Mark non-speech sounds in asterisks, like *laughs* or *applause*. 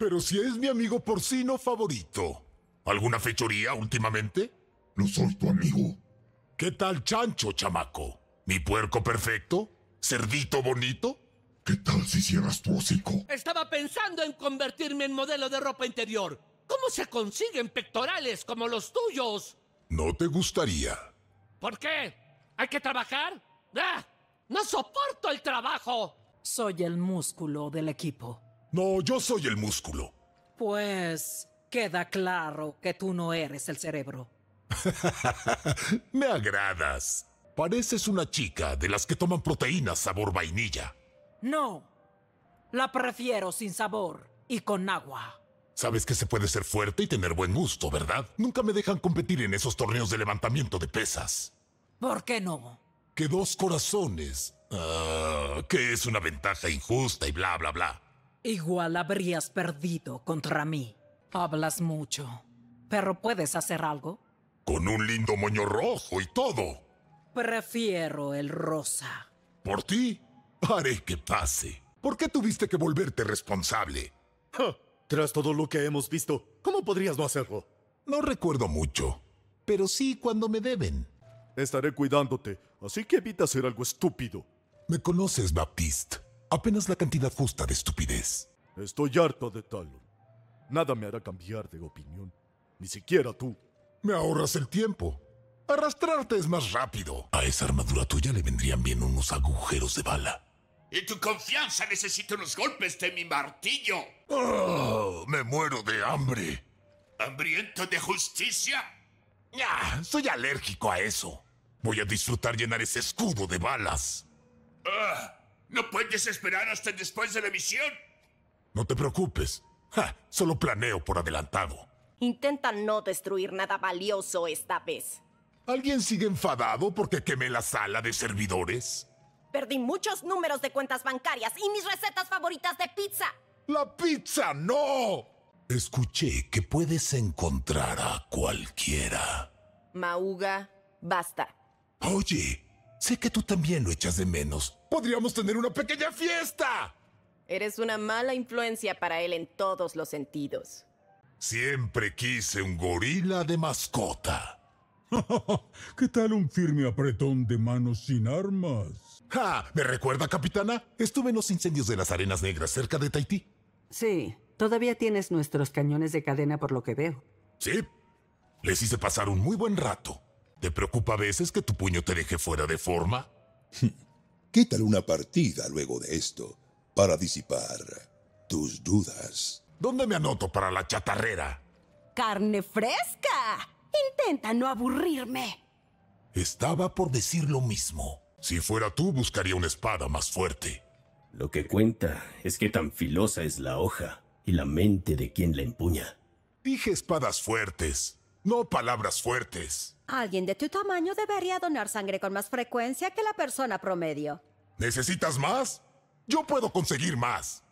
Pero si es mi amigo porcino favorito. ¿Alguna fechoría últimamente? No soy tu amigo. ¿Qué tal chancho, chamaco? ¿Mi puerco perfecto? ¿Cerdito bonito? ¿Qué tal si cierras tu hocico? Estaba pensando en convertirme en modelo de ropa interior. ¿Cómo se consiguen pectorales como los tuyos? No te gustaría. ¿Por qué? ¿Hay que trabajar? ¡Ah! ¡No soporto el trabajo! Soy el músculo del equipo. No, yo soy el músculo. Pues queda claro que tú no eres el cerebro. *laughs* Me agradas. Pareces una chica de las que toman proteínas sabor vainilla. No. La prefiero sin sabor y con agua. Sabes que se puede ser fuerte y tener buen gusto, ¿verdad? Nunca me dejan competir en esos torneos de levantamiento de pesas. ¿Por qué no? Que dos corazones. Ah, que es una ventaja injusta y bla, bla, bla. Igual habrías perdido contra mí. Hablas mucho. ¿Pero puedes hacer algo? Con un lindo moño rojo y todo. Prefiero el rosa. ¿Por ti? Haré que pase. ¿Por qué tuviste que volverte responsable? tras todo lo que hemos visto, ¿cómo podrías no hacerlo? No recuerdo mucho, pero sí cuando me deben. Estaré cuidándote, así que evita hacer algo estúpido. Me conoces, Baptiste apenas la cantidad justa de estupidez. Estoy harto de Talon. Nada me hará cambiar de opinión. Ni siquiera tú. Me ahorras el tiempo. Arrastrarte es más rápido. A esa armadura tuya le vendrían bien unos agujeros de bala. Y tu confianza necesita unos golpes de mi martillo. Oh, me muero de hambre. ¿Hambriento de justicia? Ya, ah, soy alérgico a eso. Voy a disfrutar llenar ese escudo de balas. Ah. No puedes esperar hasta después de la misión. No te preocupes. solo planeo por adelantado. Intenta no destruir nada valioso esta vez. ¿Alguien sigue enfadado porque quemé la sala de servidores? Perdí muchos números de cuentas bancarias y mis recetas favoritas de pizza. ¡La pizza no! Escuché que puedes encontrar a cualquiera. Mauga, basta. Oye, Sé que tú también lo echas de menos. ¡Podríamos tener una pequeña fiesta! Eres una mala influencia para él en todos los sentidos. Siempre quise un gorila de mascota. *laughs* ¿Qué tal un firme apretón de manos sin armas? ¡Ja! ¿Me recuerda, capitana? Estuve en los incendios de las arenas negras cerca de Tahití. Sí, todavía tienes nuestros cañones de cadena por lo que veo. Sí. Les hice pasar un muy buen rato. ¿Te preocupa a veces que tu puño te deje fuera de forma? *laughs* ¿Qué tal una partida luego de esto para disipar tus dudas? ¿Dónde me anoto para la chatarrera? ¡Carne fresca! Intenta no aburrirme. Estaba por decir lo mismo. Si fuera tú, buscaría una espada más fuerte. Lo que cuenta es que tan filosa es la hoja y la mente de quien la empuña. Dije espadas fuertes no palabras fuertes. Alguien de tu tamaño debería donar sangre con más frecuencia que la persona promedio. ¿Necesitas más? Yo puedo conseguir más.